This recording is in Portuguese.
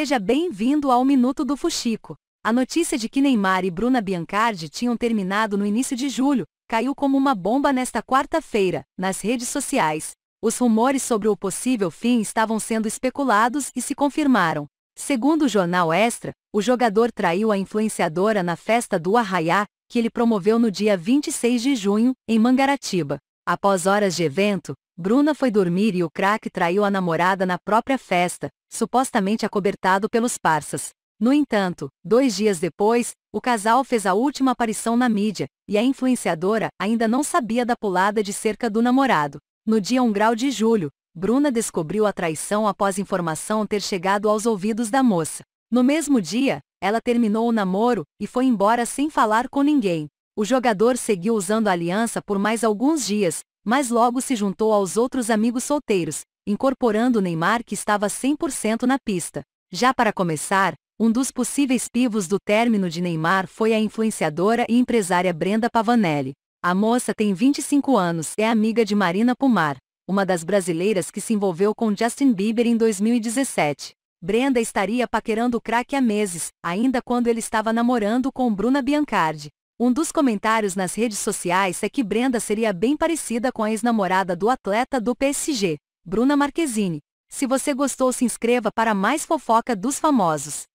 Seja bem-vindo ao Minuto do Fuxico. A notícia de que Neymar e Bruna Biancardi tinham terminado no início de julho caiu como uma bomba nesta quarta-feira, nas redes sociais. Os rumores sobre o possível fim estavam sendo especulados e se confirmaram. Segundo o jornal Extra, o jogador traiu a influenciadora na festa do Arraiá, que ele promoveu no dia 26 de junho, em Mangaratiba. Após horas de evento, Bruna foi dormir e o craque traiu a namorada na própria festa, supostamente acobertado pelos parças. No entanto, dois dias depois, o casal fez a última aparição na mídia, e a influenciadora ainda não sabia da pulada de cerca do namorado. No dia 1 grau de julho, Bruna descobriu a traição após informação ter chegado aos ouvidos da moça. No mesmo dia, ela terminou o namoro e foi embora sem falar com ninguém. O jogador seguiu usando a aliança por mais alguns dias, mas logo se juntou aos outros amigos solteiros, incorporando Neymar que estava 100% na pista. Já para começar, um dos possíveis pivos do término de Neymar foi a influenciadora e empresária Brenda Pavanelli. A moça tem 25 anos, é amiga de Marina Pumar, uma das brasileiras que se envolveu com Justin Bieber em 2017. Brenda estaria paquerando o craque há meses, ainda quando ele estava namorando com Bruna Biancardi. Um dos comentários nas redes sociais é que Brenda seria bem parecida com a ex-namorada do atleta do PSG, Bruna Marquezine. Se você gostou se inscreva para mais fofoca dos famosos.